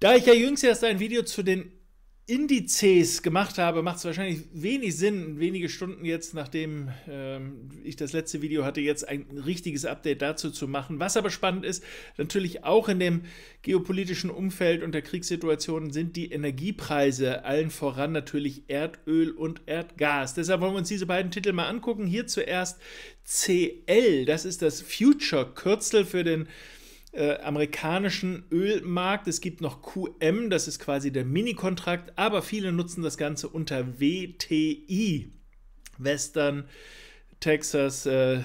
Da ich ja jüngst erst ein Video zu den Indizes gemacht habe, macht es wahrscheinlich wenig Sinn, wenige Stunden jetzt, nachdem ähm, ich das letzte Video hatte, jetzt ein richtiges Update dazu zu machen. Was aber spannend ist, natürlich auch in dem geopolitischen Umfeld und der Kriegssituation sind die Energiepreise, allen voran natürlich Erdöl und Erdgas. Deshalb wollen wir uns diese beiden Titel mal angucken. Hier zuerst CL, das ist das Future-Kürzel für den äh, amerikanischen Ölmarkt. Es gibt noch QM, das ist quasi der Mini-Kontrakt, aber viele nutzen das Ganze unter WTI, Western Texas äh,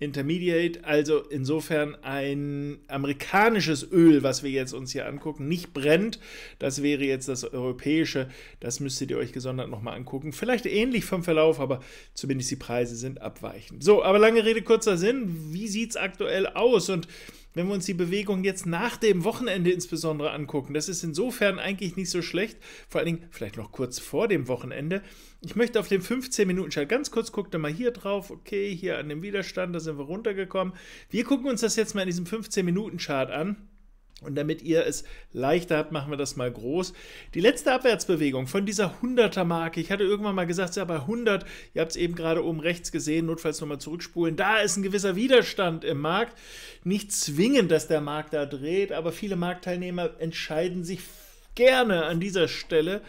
Intermediate. Also insofern ein amerikanisches Öl, was wir jetzt uns hier angucken, nicht brennt. Das wäre jetzt das europäische. Das müsstet ihr euch gesondert nochmal angucken. Vielleicht ähnlich vom Verlauf, aber zumindest die Preise sind abweichend. So, aber lange Rede, kurzer Sinn. Wie sieht es aktuell aus? Und wenn wir uns die Bewegung jetzt nach dem Wochenende insbesondere angucken. Das ist insofern eigentlich nicht so schlecht, vor allen Dingen vielleicht noch kurz vor dem Wochenende. Ich möchte auf den 15-Minuten-Chart ganz kurz gucken, dann mal hier drauf, okay, hier an dem Widerstand, da sind wir runtergekommen. Wir gucken uns das jetzt mal in diesem 15-Minuten-Chart an. Und damit ihr es leichter habt, machen wir das mal groß. Die letzte Abwärtsbewegung von dieser 100er-Marke, ich hatte irgendwann mal gesagt, ja bei 100, ihr habt es eben gerade oben rechts gesehen, notfalls nochmal zurückspulen, da ist ein gewisser Widerstand im Markt. Nicht zwingend, dass der Markt da dreht, aber viele Marktteilnehmer entscheiden sich gerne an dieser Stelle,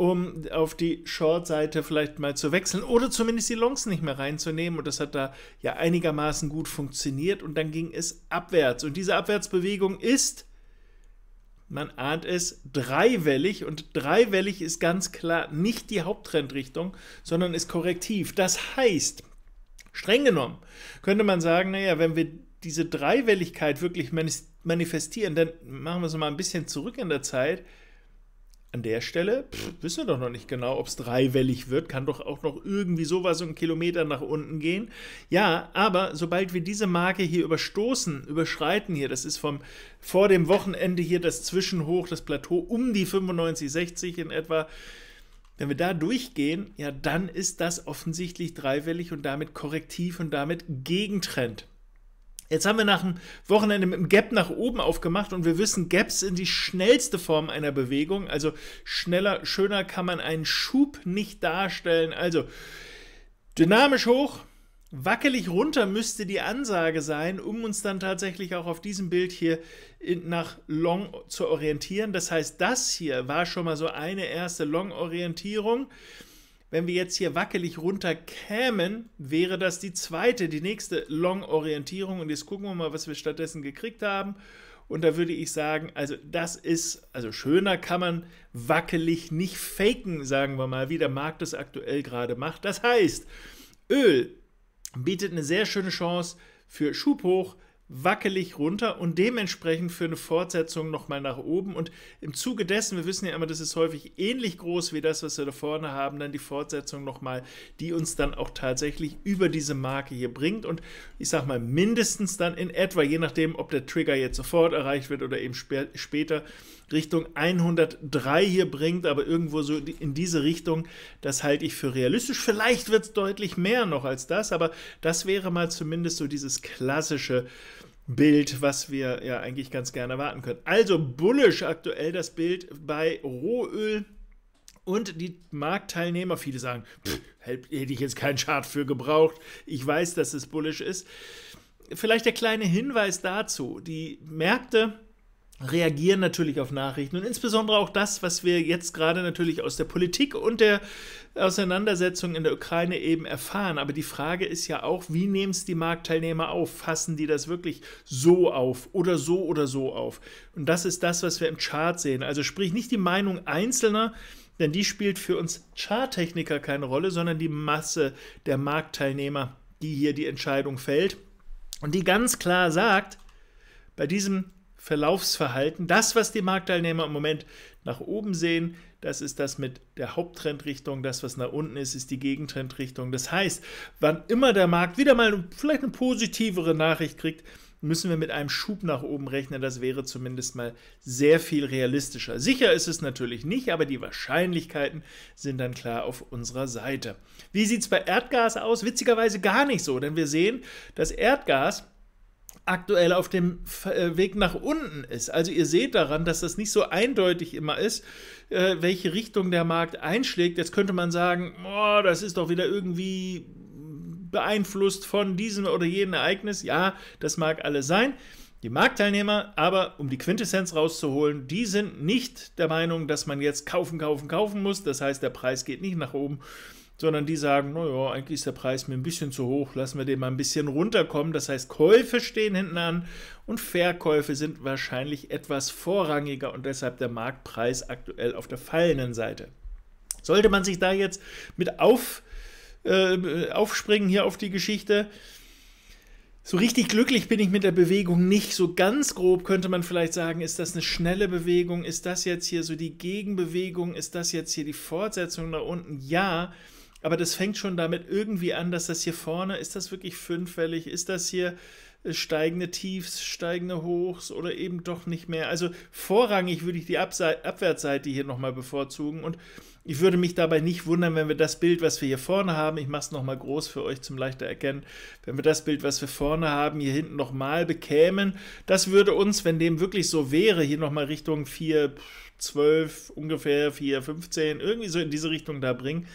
um auf die Short-Seite vielleicht mal zu wechseln oder zumindest die Longs nicht mehr reinzunehmen. Und das hat da ja einigermaßen gut funktioniert. Und dann ging es abwärts. Und diese Abwärtsbewegung ist man ahnt es, dreiwellig und dreiwellig ist ganz klar nicht die Haupttrendrichtung, sondern ist korrektiv. Das heißt, streng genommen könnte man sagen, naja, wenn wir diese Dreiwelligkeit wirklich manifestieren, dann machen wir es mal ein bisschen zurück in der Zeit, an der Stelle pff, wissen wir doch noch nicht genau, ob es dreiwellig wird, kann doch auch noch irgendwie sowas so einen Kilometer nach unten gehen. Ja, aber sobald wir diese Marke hier überstoßen, überschreiten hier, das ist vom vor dem Wochenende hier das Zwischenhoch, das Plateau um die 95, 60 in etwa. Wenn wir da durchgehen, ja, dann ist das offensichtlich dreiwellig und damit korrektiv und damit Gegentrend. Jetzt haben wir nach dem Wochenende mit dem Gap nach oben aufgemacht und wir wissen, Gaps sind die schnellste Form einer Bewegung. Also schneller, schöner kann man einen Schub nicht darstellen. Also dynamisch hoch, wackelig runter müsste die Ansage sein, um uns dann tatsächlich auch auf diesem Bild hier nach Long zu orientieren. Das heißt, das hier war schon mal so eine erste Long-Orientierung. Wenn wir jetzt hier wackelig runter kämen, wäre das die zweite, die nächste Long-Orientierung. Und jetzt gucken wir mal, was wir stattdessen gekriegt haben. Und da würde ich sagen, also das ist, also schöner kann man wackelig nicht faken, sagen wir mal, wie der Markt das aktuell gerade macht. Das heißt, Öl bietet eine sehr schöne Chance für Schub hoch, wackelig runter und dementsprechend für eine Fortsetzung nochmal nach oben. Und im Zuge dessen, wir wissen ja immer, das ist häufig ähnlich groß wie das, was wir da vorne haben, dann die Fortsetzung nochmal, die uns dann auch tatsächlich über diese Marke hier bringt. Und ich sag mal, mindestens dann in etwa, je nachdem, ob der Trigger jetzt sofort erreicht wird oder eben später Richtung 103 hier bringt, aber irgendwo so in diese Richtung, das halte ich für realistisch. Vielleicht wird es deutlich mehr noch als das, aber das wäre mal zumindest so dieses klassische Bild, was wir ja eigentlich ganz gerne erwarten können. Also bullisch aktuell das Bild bei Rohöl. Und die Marktteilnehmer, viele sagen, pff, hätte ich jetzt keinen Chart für gebraucht. Ich weiß, dass es bullisch ist. Vielleicht der kleine Hinweis dazu. Die Märkte reagieren natürlich auf Nachrichten und insbesondere auch das, was wir jetzt gerade natürlich aus der Politik und der Auseinandersetzung in der Ukraine eben erfahren. Aber die Frage ist ja auch, wie nehmen es die Marktteilnehmer auf? Fassen die das wirklich so auf oder so oder so auf? Und das ist das, was wir im Chart sehen. Also sprich nicht die Meinung Einzelner, denn die spielt für uns Charttechniker keine Rolle, sondern die Masse der Marktteilnehmer, die hier die Entscheidung fällt und die ganz klar sagt, bei diesem Verlaufsverhalten. Das, was die Marktteilnehmer im Moment nach oben sehen, das ist das mit der Haupttrendrichtung. Das, was nach unten ist, ist die Gegentrendrichtung. Das heißt, wann immer der Markt wieder mal vielleicht eine positivere Nachricht kriegt, müssen wir mit einem Schub nach oben rechnen. Das wäre zumindest mal sehr viel realistischer. Sicher ist es natürlich nicht, aber die Wahrscheinlichkeiten sind dann klar auf unserer Seite. Wie sieht es bei Erdgas aus? Witzigerweise gar nicht so, denn wir sehen, dass Erdgas aktuell auf dem äh, Weg nach unten ist. Also ihr seht daran, dass das nicht so eindeutig immer ist, äh, welche Richtung der Markt einschlägt. Jetzt könnte man sagen, oh, das ist doch wieder irgendwie beeinflusst von diesem oder jenem Ereignis. Ja, das mag alles sein. Die Marktteilnehmer, aber um die Quintessenz rauszuholen, die sind nicht der Meinung, dass man jetzt kaufen, kaufen, kaufen muss. Das heißt, der Preis geht nicht nach oben, sondern die sagen, naja, eigentlich ist der Preis mir ein bisschen zu hoch, lassen wir den mal ein bisschen runterkommen. Das heißt, Käufe stehen hinten an und Verkäufe sind wahrscheinlich etwas vorrangiger und deshalb der Marktpreis aktuell auf der fallenden Seite. Sollte man sich da jetzt mit auf, äh, aufspringen hier auf die Geschichte, so richtig glücklich bin ich mit der Bewegung nicht. So ganz grob könnte man vielleicht sagen, ist das eine schnelle Bewegung? Ist das jetzt hier so die Gegenbewegung? Ist das jetzt hier die Fortsetzung nach unten? Ja, aber das fängt schon damit irgendwie an, dass das hier vorne, ist das wirklich fünffällig? Ist das hier äh, steigende Tiefs, steigende Hochs oder eben doch nicht mehr? Also vorrangig würde ich die Abse Abwärtsseite hier nochmal bevorzugen und ich würde mich dabei nicht wundern, wenn wir das Bild, was wir hier vorne haben, ich mache es nochmal groß für euch zum leichter erkennen, wenn wir das Bild, was wir vorne haben, hier hinten nochmal bekämen. Das würde uns, wenn dem wirklich so wäre, hier nochmal Richtung 4, 12, ungefähr 4, 15, irgendwie so in diese Richtung da bringen.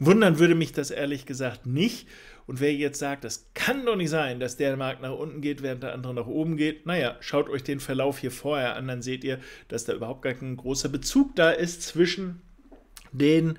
Wundern würde mich das ehrlich gesagt nicht. Und wer jetzt sagt, das kann doch nicht sein, dass der Markt nach unten geht, während der andere nach oben geht, naja, schaut euch den Verlauf hier vorher an, dann seht ihr, dass da überhaupt gar kein großer Bezug da ist zwischen den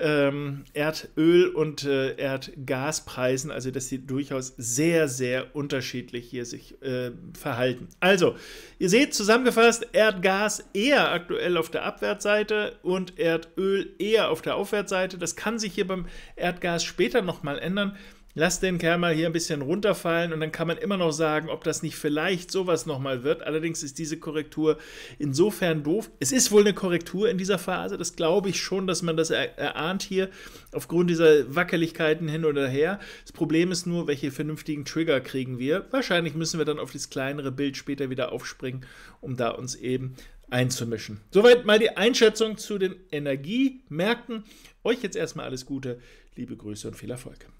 ähm, Erdöl- und äh, Erdgaspreisen, also dass sie durchaus sehr, sehr unterschiedlich hier sich äh, verhalten. Also, ihr seht zusammengefasst, Erdgas eher aktuell auf der Abwärtsseite und Erdöl eher auf der Aufwärtsseite. Das kann sich hier beim Erdgas später nochmal ändern. Lass den Kerl mal hier ein bisschen runterfallen und dann kann man immer noch sagen, ob das nicht vielleicht sowas nochmal wird. Allerdings ist diese Korrektur insofern doof. Es ist wohl eine Korrektur in dieser Phase, das glaube ich schon, dass man das er erahnt hier aufgrund dieser Wackeligkeiten hin oder her. Das Problem ist nur, welche vernünftigen Trigger kriegen wir. Wahrscheinlich müssen wir dann auf das kleinere Bild später wieder aufspringen, um da uns eben einzumischen. Soweit mal die Einschätzung zu den Energiemärkten. Euch jetzt erstmal alles Gute, liebe Grüße und viel Erfolg.